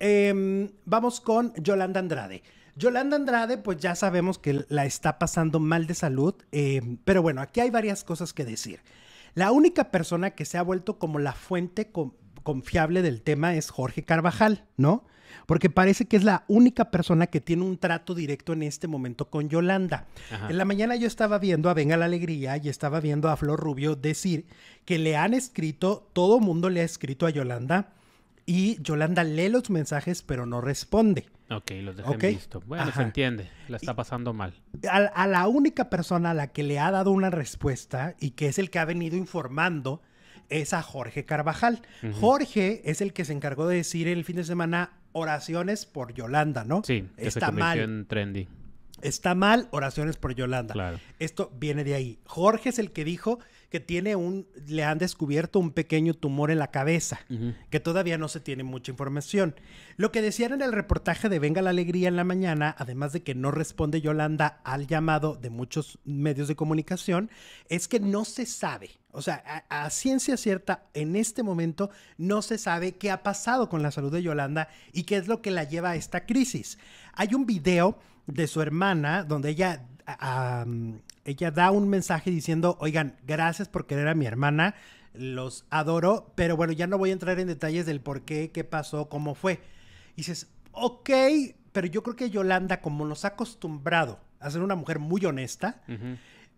Em, vamos con Yolanda Andrade. Yolanda Andrade, pues ya sabemos que la está pasando mal de salud, em, pero bueno, aquí hay varias cosas que decir. La única persona que se ha vuelto como la fuente confiable del tema es Jorge Carvajal, ¿no? Porque parece que es la única persona que tiene un trato directo en este momento con Yolanda. En la mañana yo estaba viendo a Venga la Alegría y estaba viendo a Flor Rubio decir que le han escrito, todo mundo le ha escrito a Yolanda y Yolanda lee los mensajes pero no responde. Ok, los dejé visto. Bueno, se entiende, la está pasando mal. A, la única persona a la que le ha dado una respuesta y que es el que ha venido informando es a Jorge Carvajal. Jorge es el que se encargó de decir el fin de semana oraciones por Yolanda, ¿no? Sí, está mal. En trendy. Está mal, oraciones por Yolanda. Esto viene de ahí. Jorge es el que dijo que tiene un, le han descubierto un pequeño tumor en la cabeza, que todavía no se tiene mucha información. Lo que decían en el reportaje de Venga la Alegría en la mañana, además de que no responde Yolanda al llamado de muchos medios de comunicación, es que no se sabe. O sea, a, ciencia cierta, en este momento no se sabe qué ha pasado con la salud de Yolanda y qué es lo que la lleva a esta crisis. Hay un video de su hermana donde ella ella da un mensaje diciendo, oigan, gracias por querer a mi hermana, los adoro, pero bueno, ya no voy a entrar en detalles del por qué, qué pasó, cómo fue. Y dices, ok, pero yo creo que Yolanda, como nos ha acostumbrado a ser una mujer muy honesta,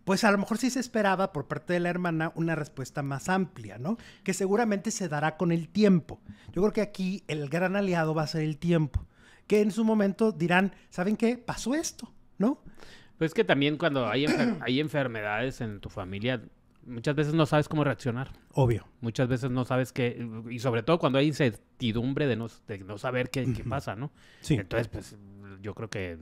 pues a lo mejor sí se esperaba por parte de la hermana una respuesta más amplia, ¿no? Que seguramente se dará con el tiempo. Yo creo que aquí el gran aliado va a ser el tiempo, que en su momento dirán, ¿saben qué? Pasó esto, ¿no? Pues que también cuando hay, hay enfermedades en tu familia, muchas veces no sabes cómo reaccionar. Obvio. Muchas veces no sabes qué, y sobre todo cuando hay incertidumbre de no, de no saber qué, qué pasa, ¿no? Sí. Entonces, pues yo creo que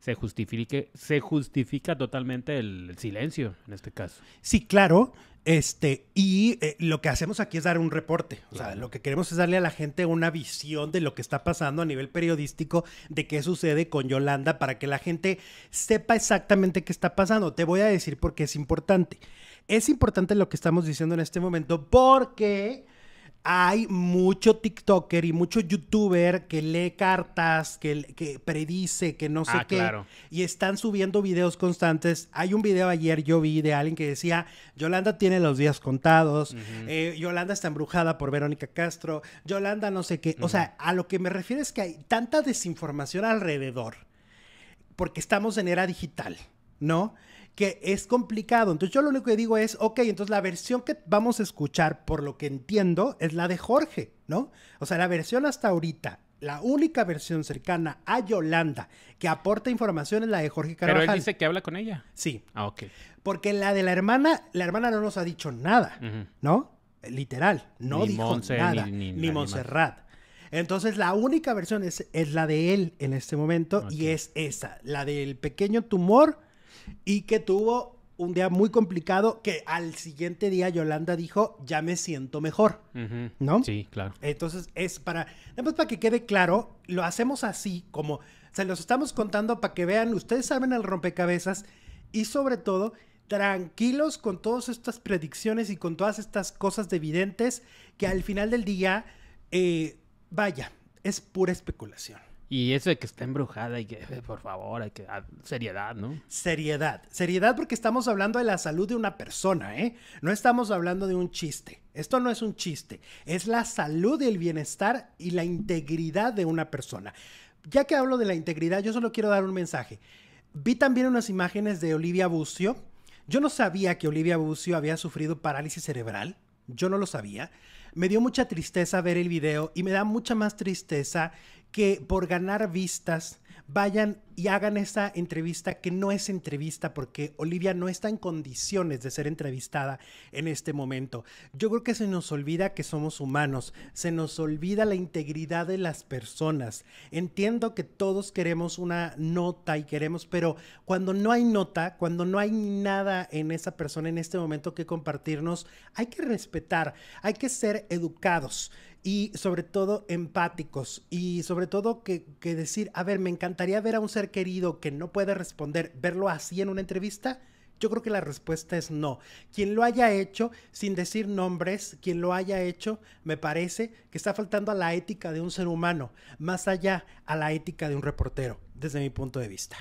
se justifique, se justifica totalmente el, silencio en este caso. Sí, claro. Este, y eh, lo que hacemos aquí es dar un reporte. O sea, lo que queremos es darle a la gente una visión de lo que está pasando a nivel periodístico, de qué sucede con Yolanda, para que la gente sepa exactamente qué está pasando. Te voy a decir por qué es importante. Es importante lo que estamos diciendo en este momento porque hay mucho TikToker y mucho YouTuber que lee cartas, que, predice, que no sé ah, qué. Y están subiendo videos constantes. Hay un video ayer yo vi de alguien que decía, Yolanda tiene los días contados, eh, Yolanda está embrujada por Verónica Castro, Yolanda no sé qué. O sea, a lo que me refiero es que hay tanta desinformación alrededor, porque estamos en era digital, ¿no? que es complicado. Entonces yo lo único que digo es, ok, entonces la versión que vamos a escuchar, por lo que entiendo, es la de Jorge, ¿no? O sea, la versión hasta ahorita, la única versión cercana a Yolanda que aporta información es la de Jorge Carvajal. Pero él dice que habla con ella. Sí. Ah, ok. Porque la de la hermana, la hermana no nos ha dicho nada, ¿no? Literal, no dijo nada, ni, ni, Montserrat. Entonces la única versión es, es, la de él en este momento y es esa, la del pequeño tumor y que tuvo un día muy complicado que al siguiente día Yolanda dijo, ya me siento mejor, ¿no? Sí, claro. Entonces es para, para que quede claro, lo hacemos así, como se los estamos contando para que vean, ustedes saben el rompecabezas y sobre todo tranquilos con todas estas predicciones y con todas estas cosas de videntes que al final del día, eh, vaya, es pura especulación. Y eso de que está embrujada y que, eh, por favor, hay que ah, seriedad, ¿no? Seriedad. Seriedad porque estamos hablando de la salud de una persona, ¿eh? No estamos hablando de un chiste. Esto no es un chiste. Es la salud el bienestar y la integridad de una persona. Ya que hablo de la integridad, yo solo quiero dar un mensaje. Vi también unas imágenes de Olivia Bucio. Yo no sabía que Olivia Bucio había sufrido parálisis cerebral. Yo no lo sabía. Me dio mucha tristeza ver el video y me da mucha más tristeza que por ganar vistas vayan y hagan esa entrevista que no es entrevista porque Olivia no está en condiciones de ser entrevistada en este momento. Yo creo que se nos olvida que somos humanos, se nos olvida la integridad de las personas. Entiendo que todos queremos una nota y queremos, pero cuando no hay nota, cuando no hay nada en esa persona en este momento que compartirnos, hay que respetar, hay que ser educados y sobre todo empáticos y sobre todo que, decir, a ver, me encantaría ver a un ser querido que no puede responder, verlo así en una entrevista. Yo creo que la respuesta es no. Quien lo haya hecho, sin decir nombres, quien lo haya hecho, me parece que está faltando a la ética de un ser humano, más allá a la ética de un reportero, desde mi punto de vista.